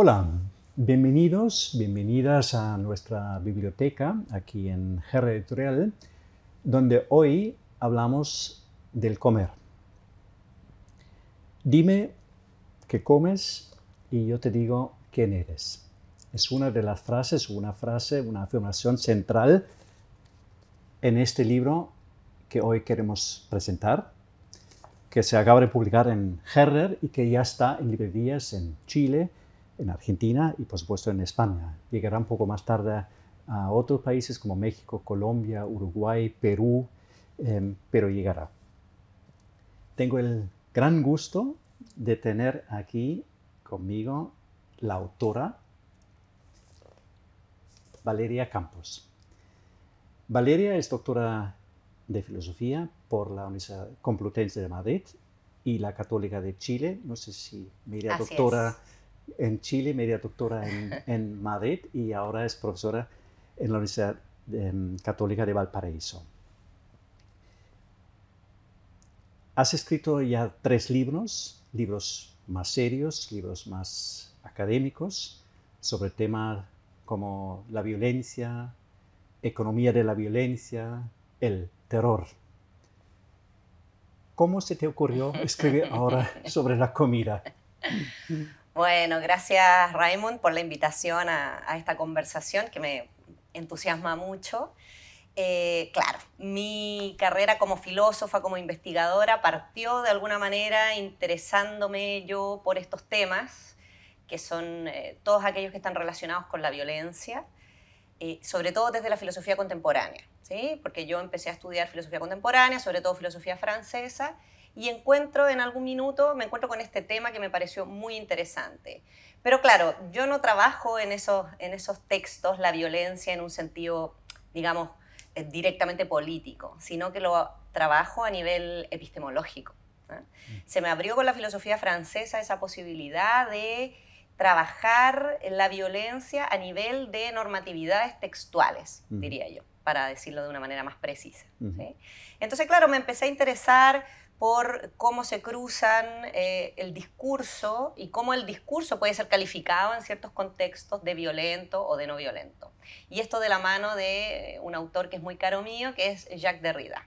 Hola, bienvenidos, bienvenidas a nuestra biblioteca aquí en Gerrer Editorial, donde hoy hablamos del comer. Dime qué comes y yo te digo quién eres. Es una de las frases, una frase, una afirmación central en este libro que hoy queremos presentar, que se acaba de publicar en Herrer y que ya está en librerías en Chile, en Argentina y por supuesto en España. Llegará un poco más tarde a otros países como México, Colombia, Uruguay, Perú, em, pero llegará. Tengo el gran gusto de tener aquí conmigo la autora Valeria Campos. Valeria es doctora de Filosofía por la Universidad Complutense de Madrid y la Católica de Chile. No sé si me dirá doctora en Chile, media doctora en, Madrid y ahora es profesora en la Universidad em, Católica de Valparaíso. Has escrito ya tres libros, libros más serios, libros más académicos, sobre temas como la violencia, economía de la violencia, el terror. ¿Cómo se te ocurrió escribir ahora sobre la comida? Bueno, gracias Raymond por la invitación a, esta conversación que me entusiasma mucho. Eh, claro, mi carrera como filósofa, como investigadora, partió de alguna manera interesándome yo por estos temas, que son eh, todos aquellos que están relacionados con la violencia, eh, sobre todo desde la filosofía contemporánea, ¿sí? porque yo empecé a estudiar filosofía contemporánea, sobre todo filosofía francesa, y encuentro en algún minuto, me encuentro con este tema que me pareció muy interesante. Pero claro, yo no trabajo en esos, en esos textos la violencia en un sentido, digamos, eh, directamente político, sino que lo trabajo a nivel epistemológico. Mm. Se me abrió con la filosofía francesa esa posibilidad de trabajar la violencia a nivel de normatividades textuales, mm. diría yo, para decirlo de una manera más precisa. Mm. Entonces, claro, me empecé a interesar por cómo se cruzan eh, el discurso y cómo el discurso puede ser calificado en ciertos contextos de violento o de no violento. Y esto de la mano de eh, un autor que es muy caro mío, que es Jacques Derrida.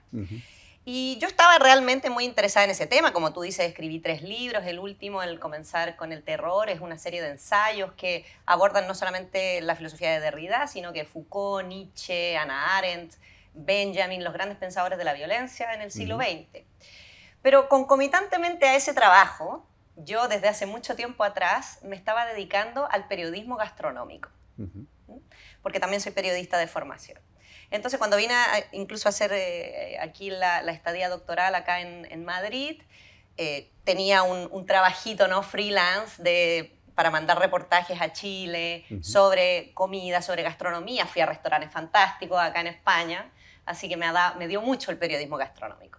Y yo estaba realmente muy interesada en ese tema, como tú dices, escribí tres libros, el último, el comenzar con el terror, es una serie de ensayos que abordan no solamente la filosofía de Derrida, sino que Foucault, Nietzsche, Hannah Arendt, Benjamin, los grandes pensadores de la violencia en el siglo XX. Pero concomitantemente a ese trabajo, yo desde hace mucho tiempo atrás me estaba dedicando al periodismo gastronómico, porque también soy periodista de formación. Entonces, cuando vine incluso a hacer eh, aquí la, estadía doctoral acá en, Madrid, eh, tenía un, trabajito no freelance de, para mandar reportajes a Chile sobre comida, sobre gastronomía. Fui a restaurantes fantásticos acá en España, así que me, me dio mucho el periodismo gastronómico.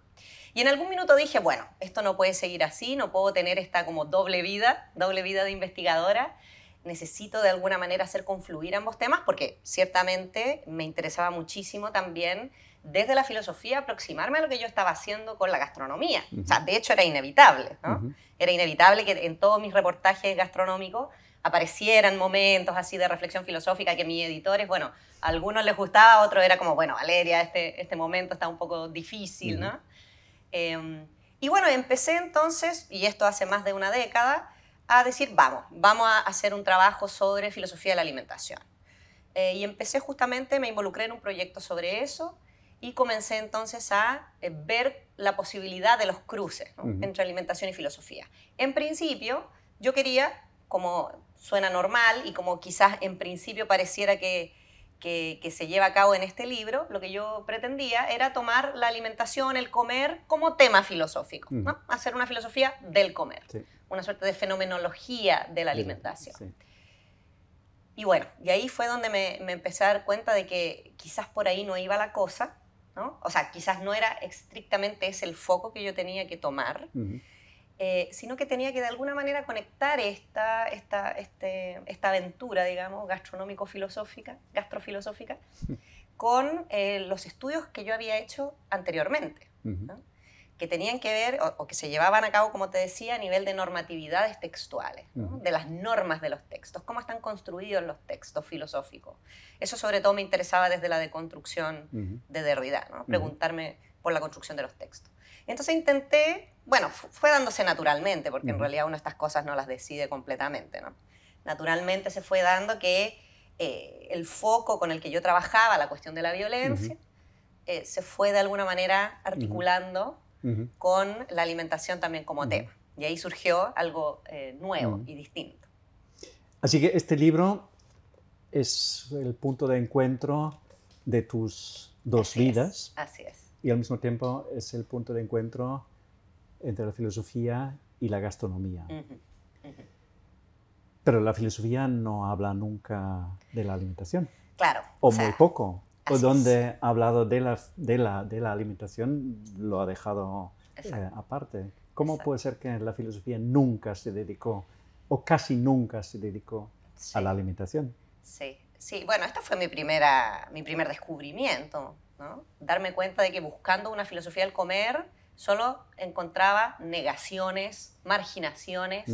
Y en algún minuto dije, bueno, esto no puede seguir así, no puedo tener esta como doble vida, doble vida de investigadora. Necesito de alguna manera hacer confluir ambos temas porque ciertamente me interesaba muchísimo también desde la filosofía aproximarme a lo que yo estaba haciendo con la gastronomía. O sea, de hecho era inevitable, ¿no? Era inevitable que en todos mis reportajes gastronómicos aparecieran momentos así de reflexión filosófica que mis editores, bueno, a algunos les gustaba, a otros era como, bueno, Valeria, este, este momento está un poco difícil, ¿no? Em, y bueno, empecé entonces, y esto hace más de una década, a decir, vamos, vamos a hacer un trabajo sobre filosofía de la alimentación. Eh, y empecé justamente, me involucré en un proyecto sobre eso y comencé entonces a eh, ver la posibilidad de los cruces entre alimentación y filosofía. En principio, yo quería, como suena normal y como quizás en principio pareciera que que, se lleva a cabo en este libro, lo que yo pretendía era tomar la alimentación, el comer, como tema filosófico, mm. hacer una filosofía del comer, una suerte de fenomenología de la alimentación. Y bueno, y ahí fue donde me, empecé a dar cuenta de que quizás por ahí no iba la cosa, ¿no? o sea, quizás no era estrictamente ese el foco que yo tenía que tomar. Eh, sino que tenía que de alguna manera conectar esta, esta, este, esta aventura, digamos, gastronómico-filosófica, gastrofilosófica, con eh, los estudios que yo había hecho anteriormente, que tenían que ver o, que se llevaban a cabo, como te decía, a nivel de normatividades textuales, de las normas de los textos, cómo están construidos los textos filosóficos. Eso sobre todo me interesaba desde la deconstrucción de Derrida, preguntarme por la construcción de los textos. Entonces intenté, bueno, fue dándose naturalmente, porque en realidad de estas cosas no las decide completamente, ¿no? Naturalmente se fue dando que eh, el foco con el que yo trabajaba, la cuestión de la violencia, eh, se fue de alguna manera articulando con la alimentación también como tema. Y ahí surgió algo eh, nuevo y distinto. Así que este libro es el punto de encuentro de tus dos vidas. así es y al mismo tiempo es el punto de encuentro entre la filosofía y la gastronomía. Pero la filosofía no habla nunca de la alimentación. Claro. O, muy poco. O donde ha hablado de la, de, la, de la alimentación lo ha dejado eh, aparte. ¿Cómo puede ser que la filosofía nunca se dedicó, o casi nunca se dedicó, a la alimentación? Sí, sí. Bueno, esta fue mi, primera, mi primer descubrimiento Darme cuenta de que buscando una filosofía del comer solo encontraba negaciones, marginaciones.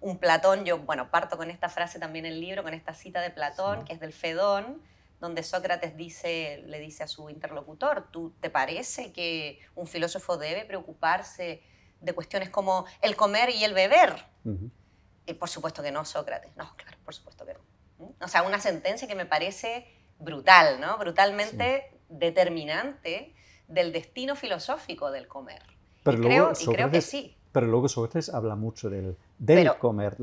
Un Platón, yo, bueno, parto con esta frase también en el libro, con esta cita de Platón, que es del Fedón, donde Sócrates dice, le dice a su interlocutor, ¿tú te parece que un filósofo debe preocuparse de cuestiones como el comer y el beber? Y por supuesto que no, Sócrates. No, claro, por supuesto que no. ¿Mm? O sea, una sentencia que me parece brutal, ¿no? Brutalmente determinante del destino filosófico del comer. Pero luego, creo, que sí. Pero luego Sócrates habla mucho del, del comer.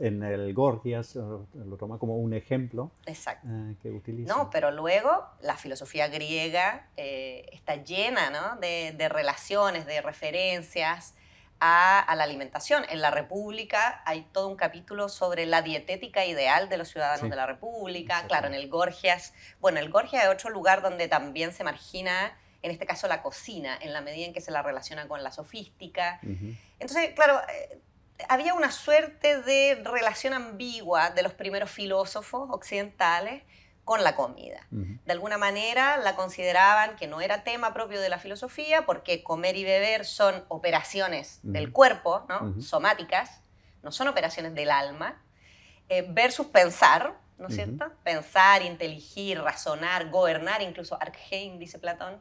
en el Gorgias lo toma como un ejemplo Exacto. Eh, que utiliza. No, pero luego la filosofía griega eh, está llena ¿no? de, de relaciones, de referencias a, la alimentación. En la República hay todo un capítulo sobre la dietética ideal de los ciudadanos de la República. Claro, en el Gorgias. Bueno, el Gorgias es otro lugar donde también se margina, en este caso, la cocina, en la medida en que se la relaciona con la sofística. Entonces, claro, eh, había una suerte de relación ambigua de los primeros filósofos occidentales con la comida. De alguna manera la consideraban que no era tema propio de la filosofía porque comer y beber son operaciones del cuerpo, somáticas, no son operaciones del alma, eh, versus pensar, ¿no es cierto? Pensar, inteligir, razonar, gobernar, incluso Arkheim, dice Platón,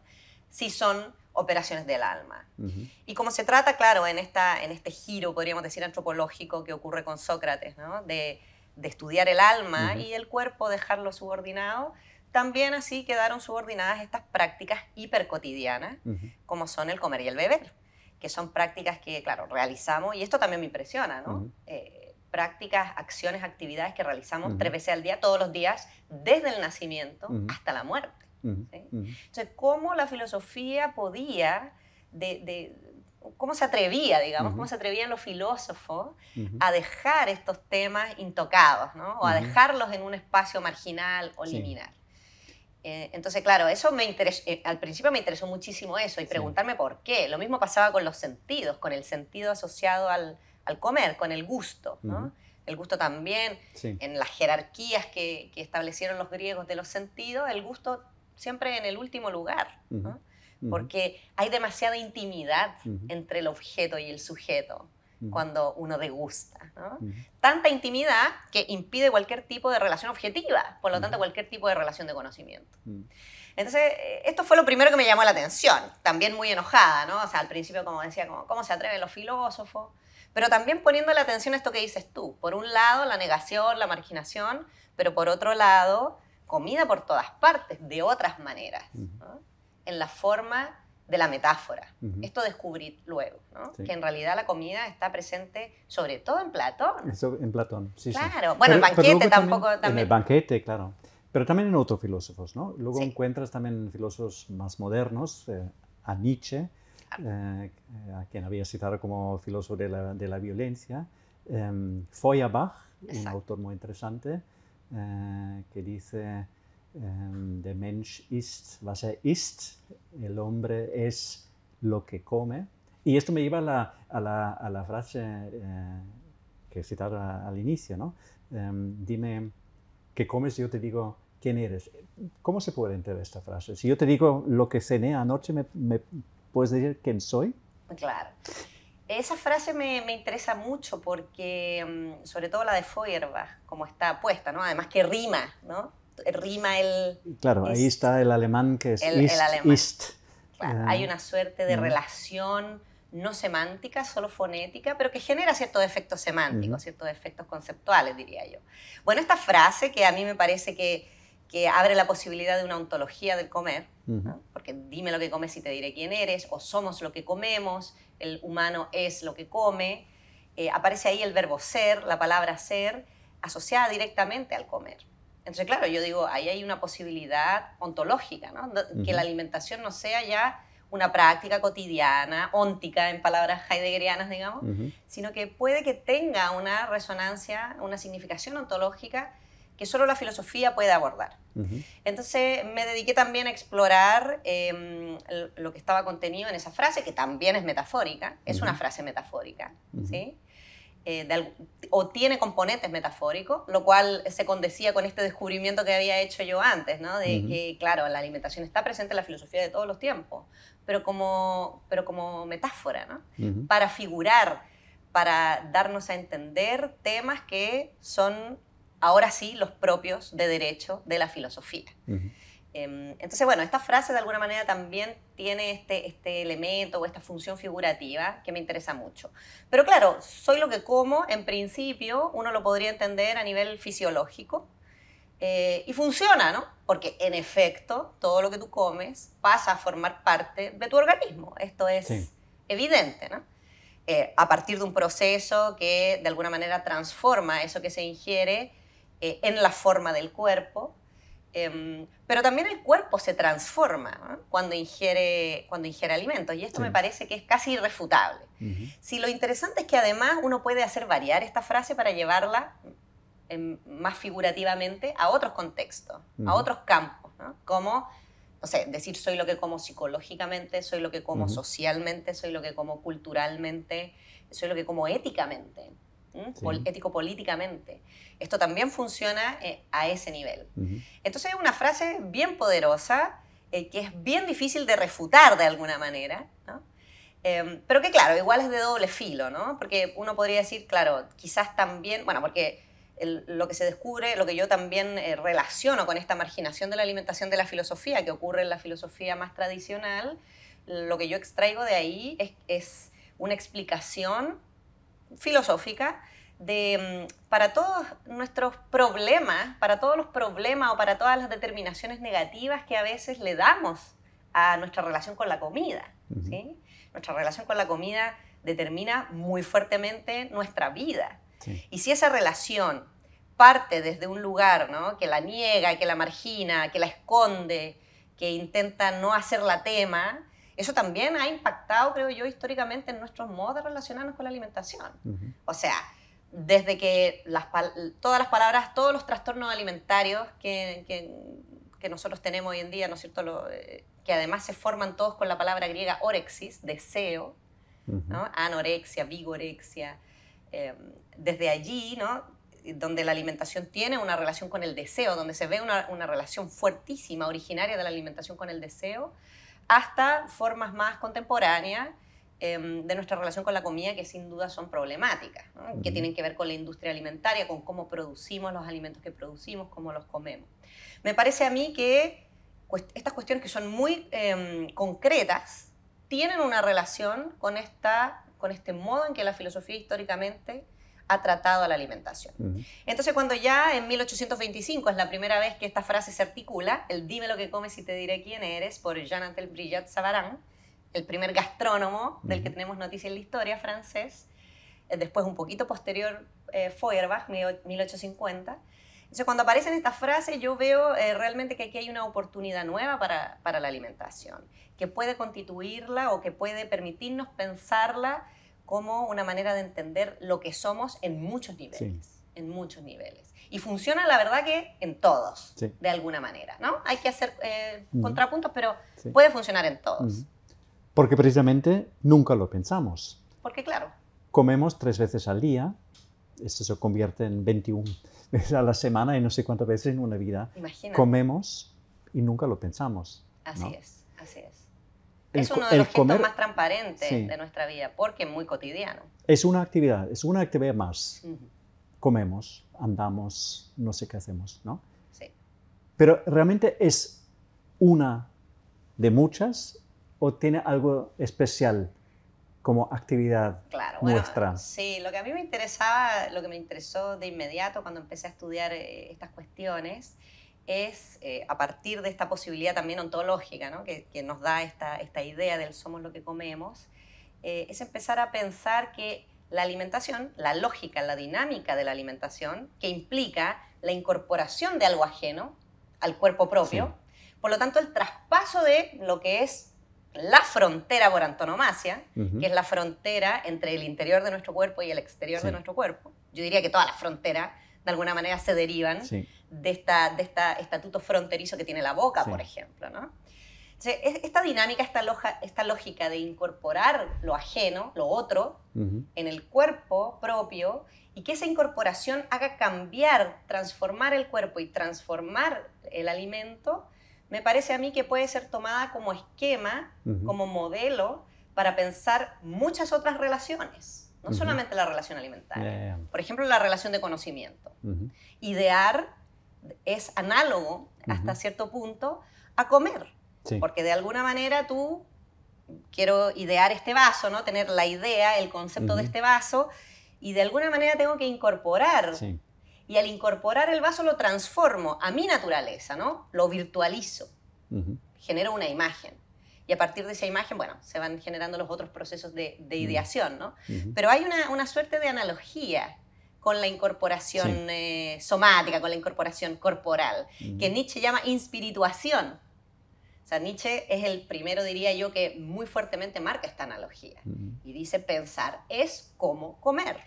sí son operaciones del alma. Y como se trata, claro, en, esta, en este giro, podríamos decir, antropológico que ocurre con Sócrates, ¿no? de estudiar el alma y el cuerpo, dejarlo subordinado, también así quedaron subordinadas estas prácticas hipercotidianas, como son el comer y el beber, que son prácticas que, claro, realizamos, y esto también me impresiona, ¿no? Eh, prácticas, acciones, actividades que realizamos tres veces al día, todos los días, desde el nacimiento hasta la muerte. Entonces, ¿cómo la filosofía podía de cómo se atrevía, digamos, cómo se atrevían los filósofos a dejar estos temas intocados, ¿no? O a dejarlos en un espacio marginal o liminar. Eh, entonces, claro, eso me interesó, eh, al principio me interesó muchísimo eso y preguntarme por qué. Lo mismo pasaba con los sentidos, con el sentido asociado al, comer, con el gusto, ¿no? el gusto también, en las jerarquías que, establecieron los griegos de los sentidos, el gusto siempre en el último lugar. ¿no? porque hay demasiada intimidad entre el objeto y el sujeto cuando uno degusta. ¿no? Tanta intimidad que impide cualquier tipo de relación objetiva, por lo tanto cualquier tipo de relación de conocimiento. Entonces, eh, esto fue lo primero que me llamó la atención, también muy enojada, ¿no? O sea, al principio como decía, como, ¿cómo se atreven los filósofos? Pero también poniendo la atención a esto que dices tú, por un lado la negación, la marginación, pero por otro lado comida por todas partes, de otras maneras. ¿no? en la forma de la metáfora. Esto descubrí luego, Que en realidad la comida está presente sobre todo en Platón. Eso, en Platón, sí. Claro, bueno, el banquete tampoco también, En el banquete, claro. Pero también en otros filósofos, ¿no? Luego encuentras también filósofos más modernos, eh, a Nietzsche, ah. eh, a quien había citado como filósofo de la, de la violencia, em, Feuerbach, un autor muy interesante, eh, que dice... Em, de Mensch ist, was er ist, el hombre es lo que come. Y esto me lleva a la, a la, a la frase eh, que citaba al inicio, ¿no? Em, dime qué comes y yo te digo quién eres. ¿Cómo se puede entender esta frase? Si yo te digo lo que cené anoche, ¿me, puedes decir quién soy? Claro. Esa frase me, me, interesa mucho porque, em, sobre todo la de Feuerbach, como está puesta, ¿no? Además que rima, ¿no? rima el... Claro, ahí está el alemán que es el, alemán. Eh, hay una suerte de eh. relación no semántica, solo fonética, pero que genera ciertos efectos semánticos, ciertos efectos conceptuales, diría yo. Bueno, esta frase que a mí me parece que, abre la posibilidad de una ontología del comer, porque dime lo que comes y te diré quién eres, o somos lo que comemos, el humano es lo que come, eh, aparece ahí el verbo ser, la palabra ser, asociada directamente al comer. Entonces, claro, yo digo, ahí hay una posibilidad ontológica, Que la alimentación no sea ya una práctica cotidiana, óntica, en palabras heideggerianas, digamos, sino que puede que tenga una resonancia, una significación ontológica que solo la filosofía puede abordar. Entonces me dediqué también a explorar em, lo que estaba contenido en esa frase, que también es metafórica, es una frase metafórica, ¿sí? Eh, o tiene componentes metafóricos, lo cual se condecía con este descubrimiento que había hecho yo antes, ¿no? de que, claro, la alimentación está presente en la filosofía de todos los tiempos, pero como, pero como metáfora, para figurar, para darnos a entender temas que son ahora sí los propios de derecho de la filosofía. Em, entonces, bueno, esta frase de alguna manera también tiene este, este, elemento o esta función figurativa que me interesa mucho. Pero claro, soy lo que como, en principio uno lo podría entender a nivel fisiológico eh, y funciona, ¿no? Porque en efecto, todo lo que tú comes pasa a formar parte de tu organismo. Esto es evidente, ¿no? Eh, a partir de un proceso que de alguna manera transforma eso que se ingiere eh, en la forma del cuerpo Em, pero también el cuerpo se transforma ¿eh? cuando, ingiere, cuando ingiere alimentos y esto me parece que es casi irrefutable. Si lo interesante es que además uno puede hacer variar esta frase para llevarla em, más figurativamente a otros contextos, a otros campos, como no sé, decir soy lo que como psicológicamente, soy lo que como socialmente, soy lo que como culturalmente, soy lo que como éticamente ético-políticamente. Esto también funciona eh, a ese nivel. Entonces es una frase bien poderosa eh, que es bien difícil de refutar de alguna manera, em, pero que claro, igual es de doble filo, ¿no? Porque uno podría decir, claro, quizás también, bueno, porque lo que se descubre, lo que yo también eh, relaciono con esta marginación de la alimentación de la filosofía que ocurre en la filosofía más tradicional, lo que yo extraigo de ahí es una explicación filosófica de mm, para todos nuestros problemas, para todos los problemas o para todas las determinaciones negativas que a veces le damos a nuestra relación con la comida. ¿sí? Nuestra relación con la comida determina muy fuertemente nuestra vida. Y si esa relación parte desde un lugar ¿no? que la niega, que la margina, que la esconde, que intenta no hacerla tema, eso también ha impactado, creo yo, históricamente en nuestros modos de relacionarnos con la alimentación. O sea, desde que todas las palabras, todos los trastornos alimentarios que, que, nosotros tenemos hoy en día, ¿no es cierto? Eh, que además se forman todos con la palabra griega orexis, deseo, anorexia, vigorexia. Em, desde allí, donde la alimentación tiene una relación con el deseo, donde se ve una relación fuertísima, originaria de la alimentación con el deseo, hasta formas más contemporáneas em, de nuestra relación con la comida que sin duda son problemáticas, que tienen que ver con la industria alimentaria, con cómo producimos los alimentos que producimos, cómo los comemos. Me parece a mí que estas cuestiones que son muy em, concretas tienen una relación con, con este modo en que la filosofía históricamente ha tratado a la alimentación. Entonces, cuando ya en 1825 es la primera vez que esta frase se articula, el dime lo que comes y te diré quién eres, por Jean Antel Brillat Savarin, el primer gastrónomo del que tenemos noticia en la historia francés, eh, después un poquito posterior eh, Feuerbach, 1850. Entonces, cuando aparecen estas frases, yo veo eh, realmente que aquí hay una oportunidad nueva para, para la alimentación, que puede constituirla o que puede permitirnos pensarla como una manera de entender lo que somos en muchos niveles. En muchos niveles. Y funciona, la verdad, que en todos, de alguna manera, ¿no? Hay que hacer eh, contrapuntos, pero puede funcionar en todos. Porque precisamente nunca lo pensamos. Porque, claro. Comemos tres veces al día, esto se convierte en 21 veces a la semana y no sé cuántas veces en una vida. Comemos y nunca lo pensamos. Así es, así es. Es uno de los gestos más transparentes de nuestra vida, porque es muy cotidiano. Es una actividad, es una actividad más. Comemos, andamos, no sé qué hacemos, ¿no? Sí. Pero realmente es una de muchas o tiene algo especial como actividad nuestra. sí, lo que a mí me interesaba, lo que me interesó de inmediato cuando empecé a estudiar eh, estas cuestiones es eh, a partir de esta posibilidad también ontológica que, nos da esta, esta, idea del somos lo que comemos, eh, es empezar a pensar que la alimentación, la lógica, la dinámica de la alimentación, que implica la incorporación de algo ajeno al cuerpo propio, por lo tanto el traspaso de lo que es la frontera por antonomasia, que es la frontera entre el interior de nuestro cuerpo y el exterior de nuestro cuerpo, yo diría que toda la frontera de alguna manera se derivan de este de esta estatuto fronterizo que tiene la boca, por ejemplo. ¿no? esta dinámica, esta, lógica de incorporar lo ajeno, lo otro, en el cuerpo propio y que esa incorporación haga cambiar, transformar el cuerpo y transformar el alimento, me parece a mí que puede ser tomada como esquema, como modelo para pensar muchas otras relaciones no solamente la relación alimentaria, por ejemplo, la relación de conocimiento. Idear es análogo hasta cierto punto a comer, porque de alguna manera tú quiero idear este vaso, ¿no? Tener la idea, el concepto de este vaso y de alguna manera tengo que incorporar. Y al incorporar el vaso lo transformo a mi naturaleza, ¿no? Lo virtualizo. Genero una imagen y a partir de esa imagen, bueno, se van generando los otros procesos de, ideación, ¿no? Pero hay una, una, suerte de analogía con la incorporación eh, somática, con la incorporación corporal, que Nietzsche llama inspirituación. O sea, Nietzsche es el primero, diría yo, que muy fuertemente marca esta analogía. Y dice, pensar es como comer.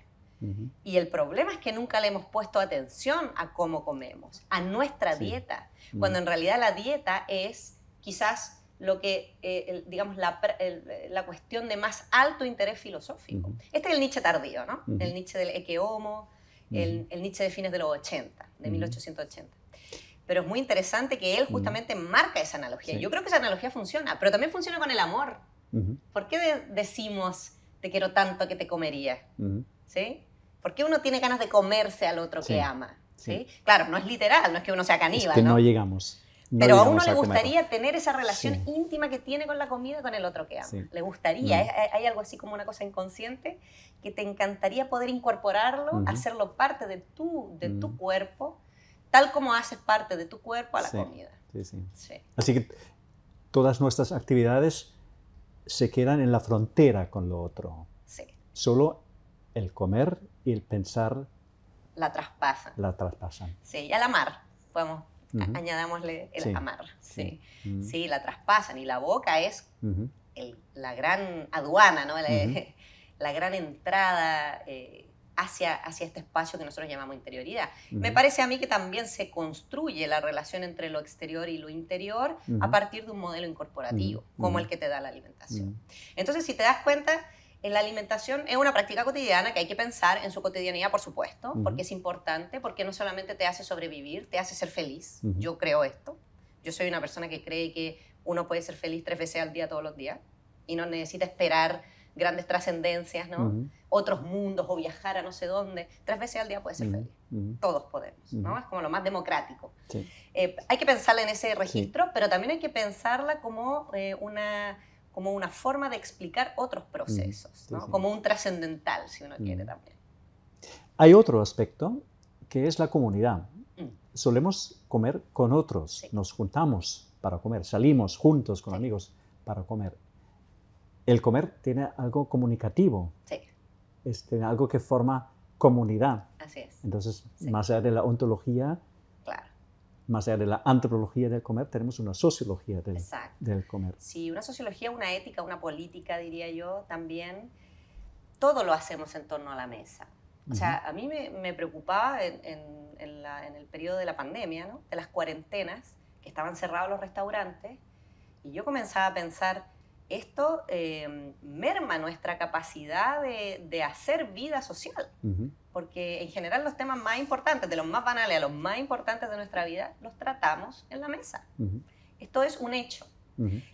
Y el problema es que nunca le hemos puesto atención a cómo comemos, a nuestra dieta, cuando en realidad la dieta es quizás lo que, eh, digamos, la, la, cuestión de más alto interés filosófico. Este es el Nietzsche tardío, ¿no? El Nietzsche del Eke Homo, el, el, Nietzsche de fines de los 80, de 1880. Pero es muy interesante que él justamente marca esa analogía. Yo creo que esa analogía funciona, pero también funciona con el amor. ¿Por qué decimos te quiero tanto que te comería? ¿Sí? ¿Por qué uno tiene ganas de comerse al otro que ama? ¿Sí? Claro, no es literal, no es que uno sea caníbal. Es que no llegamos pero a uno le gustaría tener esa relación íntima que tiene con la comida con el otro que ama. Le gustaría, mm. hay algo así como una cosa inconsciente que te encantaría poder incorporarlo, hacerlo parte de tu, de tu mm. cuerpo, tal como haces parte de tu cuerpo a la comida. Así que todas nuestras actividades se quedan en la frontera con lo otro. Solo el comer y el pensar la traspasan. La traspasan. Sí, y a la mar podemos Añadámosle el sí. amar. Sí. la traspasan y la boca es la gran aduana, ¿no? La, gran entrada eh, hacia, hacia este espacio que nosotros llamamos interioridad. Me parece a mí que también se construye la relación entre lo exterior y lo interior a partir de un modelo incorporativo, como el que te da la alimentación. Entonces, si te das cuenta, la alimentación es una práctica cotidiana que hay que pensar en su cotidianidad, por supuesto, porque es importante, porque no solamente te hace sobrevivir, te hace ser feliz. Yo creo esto. Yo soy una persona que cree que uno puede ser feliz tres veces al día todos los días y no necesita esperar grandes trascendencias, ¿no? Otros mundos o viajar a no sé dónde. Tres veces al día puede ser feliz. Todos podemos, ¿no? Es como lo más democrático. Eh, hay que pensarla en ese registro, pero también hay que pensarla como eh, una como una forma de explicar otros mm, procesos, como un trascendental, si uno mm. quiere también. Hay otro aspecto que es la comunidad. Mm. Solemos comer con otros, nos juntamos para comer, salimos juntos con amigos para comer. El comer tiene algo comunicativo, tiene algo que forma comunidad. Entonces, más allá de la ontología, más allá de la antropología del comer, tenemos una sociología del, del comer. Sí, una sociología, una ética, una política, diría yo, también. Todo lo hacemos en torno a la mesa. O sea, a mí me, preocupaba en, en, el periodo de la pandemia, ¿no? de las cuarentenas, que estaban cerrados los restaurantes, y yo comenzaba a pensar, esto eh, merma nuestra capacidad de, de hacer vida social porque en general los temas más importantes, de los más banales a los más importantes de nuestra vida, los tratamos en la mesa. Esto es un hecho.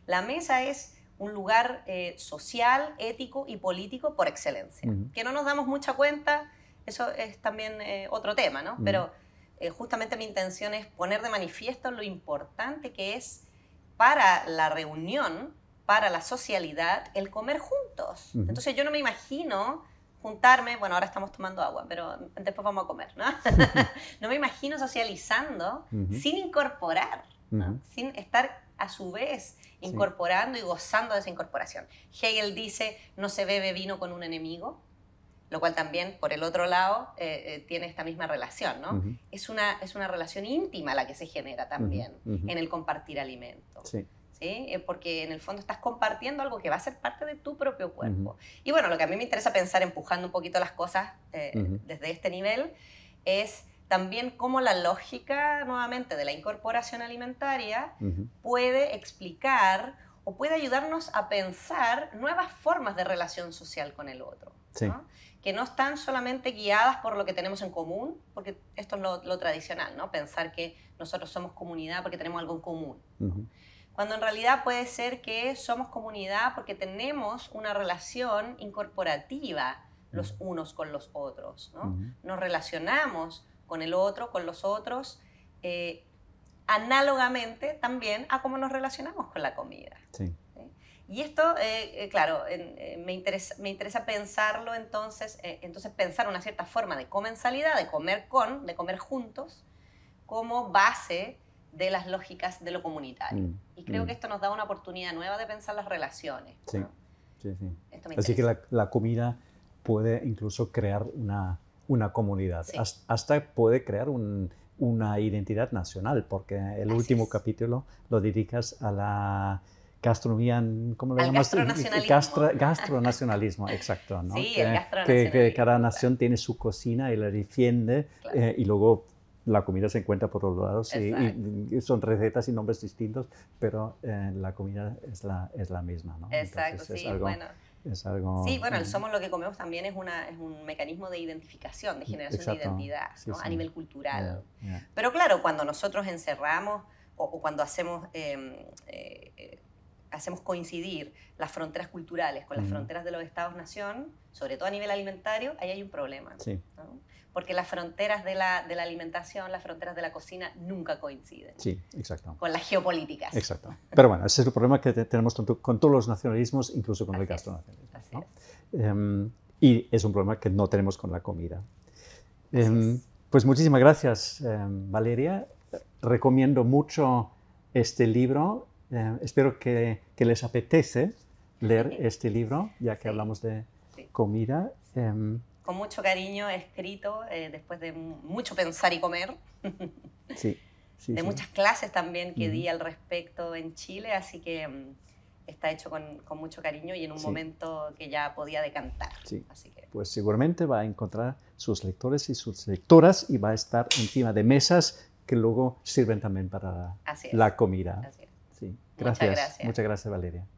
La mesa es un lugar eh, social, ético y político por excelencia, que no nos damos mucha cuenta, eso es también eh, otro tema, ¿no? Pero eh, justamente mi intención es poner de manifiesto lo importante que es para la reunión, para la socialidad, el comer juntos. Entonces yo no me imagino juntarme, bueno, ahora estamos tomando agua, pero después vamos a comer, ¿no? no me imagino socializando sin incorporar, sin estar a su vez incorporando y gozando de esa incorporación. Hegel dice, no se bebe vino con un enemigo, lo cual también, por el otro lado, eh, eh, tiene esta misma relación, ¿no? es, una, es una relación íntima la que se genera también en el compartir alimento. Sí. Eh, porque en el fondo estás compartiendo algo que va a ser parte de tu propio cuerpo. Y bueno, lo que a mí me interesa pensar, empujando un poquito las cosas eh, desde este nivel, es también cómo la lógica, nuevamente, de la incorporación alimentaria puede explicar o puede ayudarnos a pensar nuevas formas de relación social con el otro. Que no están solamente guiadas por lo que tenemos en común, porque esto es lo, tradicional, ¿no? Pensar que nosotros somos comunidad porque tenemos algo en común cuando en realidad puede ser que somos comunidad porque tenemos una relación incorporativa los unos con los otros, ¿no? Nos relacionamos con el otro, con los otros, eh, análogamente también a cómo nos relacionamos con la comida. Sí. Y esto, eh, eh, claro, me, interesa, me interesa pensarlo entonces, entonces pensar una cierta forma de comensalidad, de comer con, de comer juntos, como base de las lógicas de lo comunitario. Mm, y creo mm. que esto nos da una oportunidad nueva de pensar las relaciones. Sí, sí, sí. Así que la, comida puede incluso crear una, una comunidad, hasta, puede crear una identidad nacional, porque el último capítulo lo dedicas a la gastronomía, ¿cómo lo Al llamas? Gastronacionalismo. gastronacionalismo, exacto. ¿no? Sí, que, el gastronacionalismo. Que, cada nación tiene su cocina y la defiende eh, y luego la comida se encuentra por todos lados y, son recetas y nombres distintos, pero eh, la comida es la, es la misma. ¿no? Exacto, sí, bueno. Es algo, sí, bueno, el mm. somos lo que comemos también es, una, es un mecanismo de identificación, de generación de identidad a nivel cultural. Pero claro, cuando nosotros encerramos o, cuando hacemos, em, eh, eh, hacemos coincidir las fronteras culturales con las fronteras de los estados-nación, sobre todo a nivel alimentario, ahí hay un problema. Sí porque las fronteras de la, de la, alimentación, las fronteras de la cocina nunca coinciden. Sí, exacto. Con las geopolíticas. Exacto. Pero bueno, ese es el problema que tenemos con todos los nacionalismos, incluso con el gastronacionalismo. Em, y es un problema que no tenemos con la comida. Em, pues muchísimas gracias, em, Valeria. Recomiendo mucho este libro. espero que, que, les apetece leer este libro, ya que hablamos de comida con mucho cariño escrito, eh, después de mucho pensar y comer. de muchas clases también que di al respecto en Chile, así que mm, está hecho con, mucho cariño y en un momento que ya podía decantar. Así Pues seguramente va a encontrar sus lectores y sus lectoras y va a estar encima de mesas que luego sirven también para la comida. gracias. Muchas gracias, Valeria.